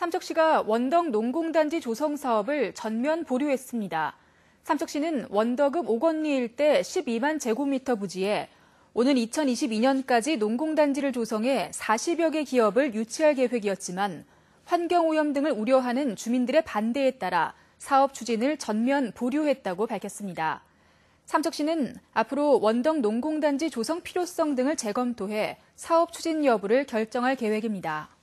삼척시가 원덕 농공단지 조성 사업을 전면 보류했습니다. 삼척시는 원덕읍 오건리 일대 12만 제곱미터 부지에 오는 2022년까지 농공단지를 조성해 40여 개 기업을 유치할 계획이었지만 환경오염 등을 우려하는 주민들의 반대에 따라 사업 추진을 전면 보류했다고 밝혔습니다. 삼척시는 앞으로 원덕 농공단지 조성 필요성 등을 재검토해 사업 추진 여부를 결정할 계획입니다.